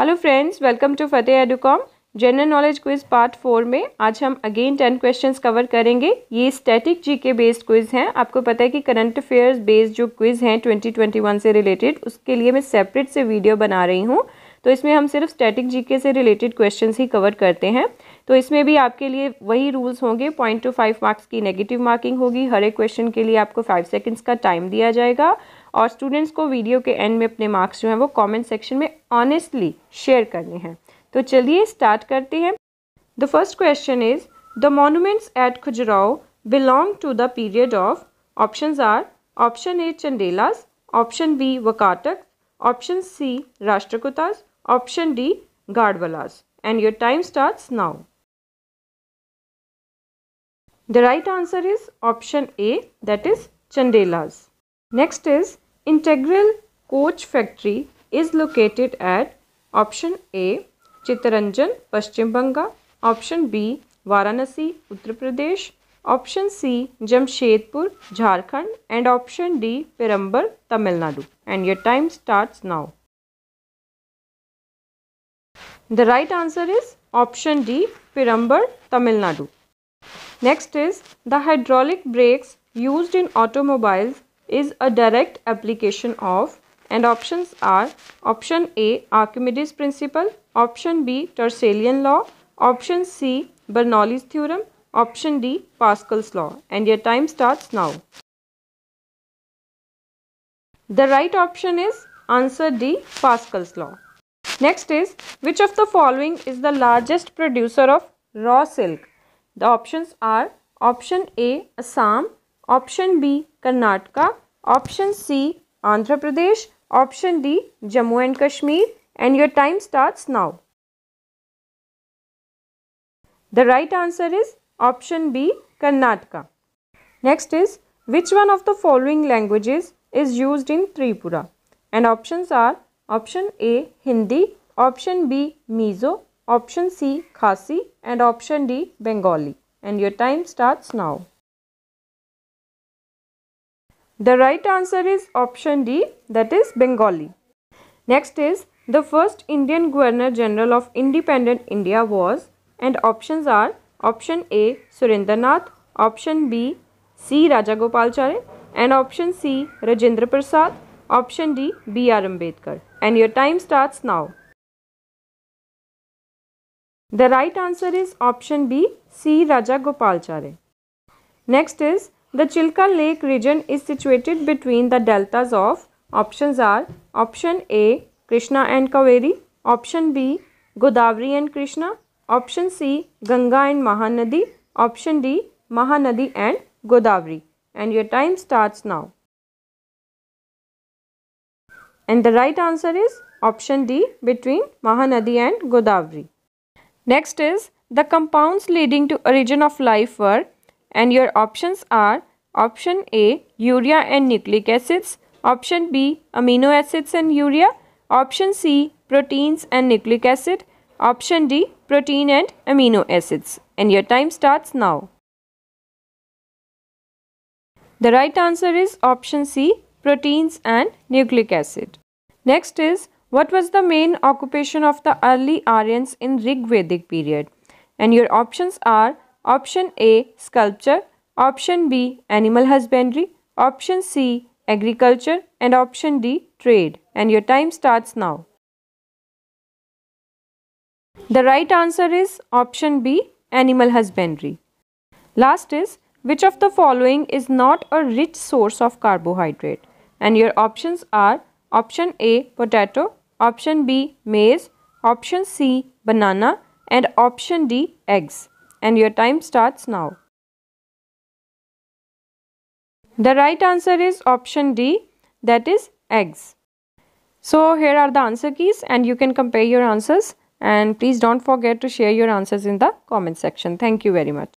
Hello friends welcome to Fateh Educom general knowledge quiz part four में आज हम again ten questions cover करेंगे ये स्टैटिक जी के बेस्ड क्विज हैं आपको पता है कि करंट अफेयर्स बेस्ड जो क्विज हैं 2021 से रिलेटेड उसके लिए मैं सेपरेट से वीडियो बना रही हूँ तो इसमें हम सिर्फ स्टैटिक जीके से रिलेटेड क्वेश्चन ही कवर करते हैं तो इसमें भी आपके लिए वही रूल्स होंगे पॉइंट टू फाइव मार्क्स की नेगेटिव मार्किंग होगी हर एक क्वेश्चन के लिए आपको फाइव सेकेंड्स का टाइम दिया जाएगा और स्टूडेंट्स को वीडियो के एंड में अपने मार्क्स जो हैं वो कॉमेंट सेक्शन में ऑनेस्टली शेयर करने हैं तो चलिए स्टार्ट करते हैं the first question is the monuments at Khajuraho belong to the period of option are option A Chandelas option B Vakataka option C Rashtrakutas Option D Gardwalas and your time starts now. The right answer is option A that is Chandelas. Next is Integral Coach Factory is located at option A Chittaranjan Paschim Banga, option B Varanasi Uttar Pradesh, option C Jamshedpur Jharkhand and option D Perambar Tamil Nadu and your time starts now. The right answer is option D, Pirambar, Tamil Nadu. Next is the hydraulic brakes used in automobiles is a direct application of and options are option A Archimedes principle, option B Tertullian law, option C Bernoulli's theorem, option D Pascal's law and your time starts now. The right option is answer D Pascal's law. Next is which of the following is the largest producer of raw silk? The options are option A Assam, option B Karnataka, option C Andhra Pradesh, option D Jammu and Kashmir and your time starts now. The right answer is option B Karnataka. Next is which one of the following languages is used in Tripura and options are option A Hindi option B Mizo option C Khasi and option D Bengali and your time starts now the right answer is option D that is Bengali next is the first Indian governor general of independent India was and option are option A Surendranath option B C Raja Gopalachari and option C Rajendra Prasad option D B R Ambedkar and your time start now the right answer is option B C Raja Gopalachari next is the Chilka lake region is situated between the deltas of option are option A Krishna and Kaveri option B Godavari and Krishna option C Ganga and Mahanadi option D Mahanadi and Godavari and your time start now And the right answer is option D between Mahanadi and Godavari. Next is the compounds leading to origin of life were and your options are option A urea and nucleic acids, option B amino acids and urea, option C proteins and nucleic acid, option D protein and amino acids and your time starts now. The right answer is option C proteins and nucleic acid. Next is what was the main occupation of the early Aryans in Rig Vedic period? And your options are option A sculpture, option B animal husbandry, option C agriculture and option D trade. And your time starts now. The right answer is option B animal husbandry. Last is which of the following is not a rich source of carbohydrate? and your options are option A potato, option B maize, option C banana and option D eggs and your time starts now. The right answer is option D that is eggs. So here are the answer keys and you can compare your answers and please don't forget to share your answers in the comment section. Thank you very much.